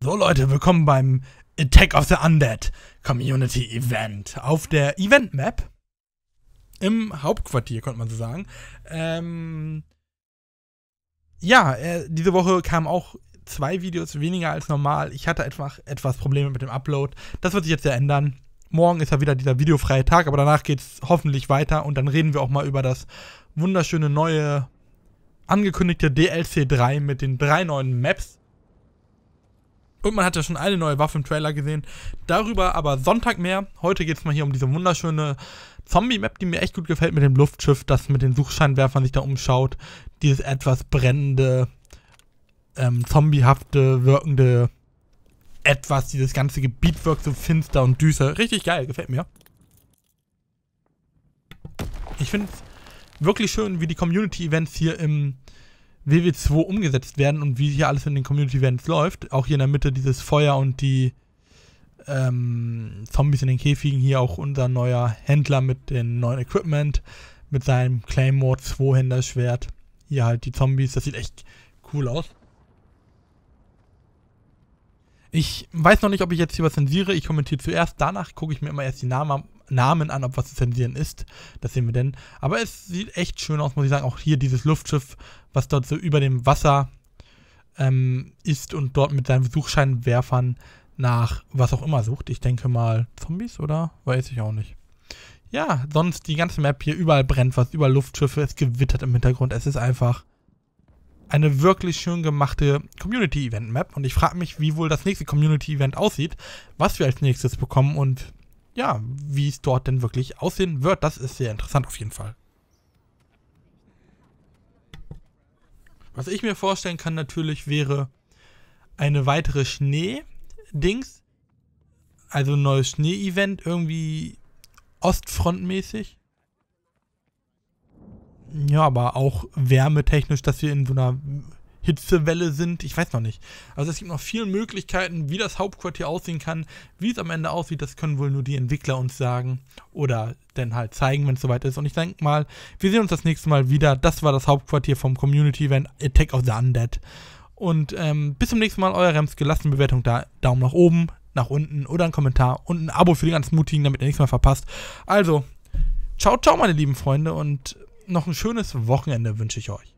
So Leute, willkommen beim Attack of the Undead Community Event auf der Event Map im Hauptquartier, könnte man so sagen. Ähm ja, äh, diese Woche kamen auch zwei Videos weniger als normal. Ich hatte einfach etwas Probleme mit dem Upload. Das wird sich jetzt ja ändern. Morgen ist ja wieder dieser videofreie Tag, aber danach geht es hoffentlich weiter und dann reden wir auch mal über das wunderschöne neue angekündigte DLC 3 mit den drei neuen Maps und man hat ja schon eine neue Waffe im Trailer gesehen. Darüber aber Sonntag mehr. Heute geht es mal hier um diese wunderschöne Zombie-Map, die mir echt gut gefällt mit dem Luftschiff, das mit den Suchscheinwerfern sich da umschaut. Dieses etwas brennende, ähm, zombiehafte, wirkende etwas. Dieses ganze Gebiet wirkt so finster und düster. Richtig geil, gefällt mir. Ich finde es wirklich schön, wie die Community-Events hier im WW2 umgesetzt werden und wie hier alles in den Community Events läuft. Auch hier in der Mitte dieses Feuer und die ähm, Zombies in den Käfigen. Hier auch unser neuer Händler mit dem neuen Equipment, mit seinem Claymore 2 händerschwert Hier halt die Zombies, das sieht echt cool aus. Ich weiß noch nicht, ob ich jetzt hier was zensiere. Ich kommentiere zuerst, danach gucke ich mir immer erst die Namen Namen an, ob was zu zensieren ist. Das sehen wir denn. Aber es sieht echt schön aus, muss ich sagen. Auch hier dieses Luftschiff, was dort so über dem Wasser ähm, ist und dort mit seinen Suchscheinwerfern nach was auch immer sucht. Ich denke mal Zombies, oder? Weiß ich auch nicht. Ja, sonst die ganze Map hier, überall brennt was, überall Luftschiffe, es gewittert im Hintergrund. Es ist einfach eine wirklich schön gemachte Community-Event-Map. Und ich frage mich, wie wohl das nächste Community-Event aussieht, was wir als nächstes bekommen und ja, wie es dort denn wirklich aussehen wird. Das ist sehr interessant auf jeden Fall. Was ich mir vorstellen kann natürlich wäre eine weitere Schnee-Dings. Also ein neues Schnee-Event, irgendwie ostfrontmäßig. Ja, aber auch wärmetechnisch, dass wir in so einer Hitzewelle sind. Ich weiß noch nicht. Also es gibt noch viele Möglichkeiten, wie das Hauptquartier aussehen kann. Wie es am Ende aussieht, das können wohl nur die Entwickler uns sagen. Oder dann halt zeigen, wenn es soweit ist. Und ich denke mal, wir sehen uns das nächste Mal wieder. Das war das Hauptquartier vom Community Event Attack of the Undead. Und ähm, bis zum nächsten Mal, euer Rems. Gelassene Bewertung da. Daumen nach oben, nach unten oder ein Kommentar und ein Abo für die ganz Mutigen, damit ihr nichts mehr verpasst. Also, ciao, ciao, meine lieben Freunde und noch ein schönes Wochenende wünsche ich euch.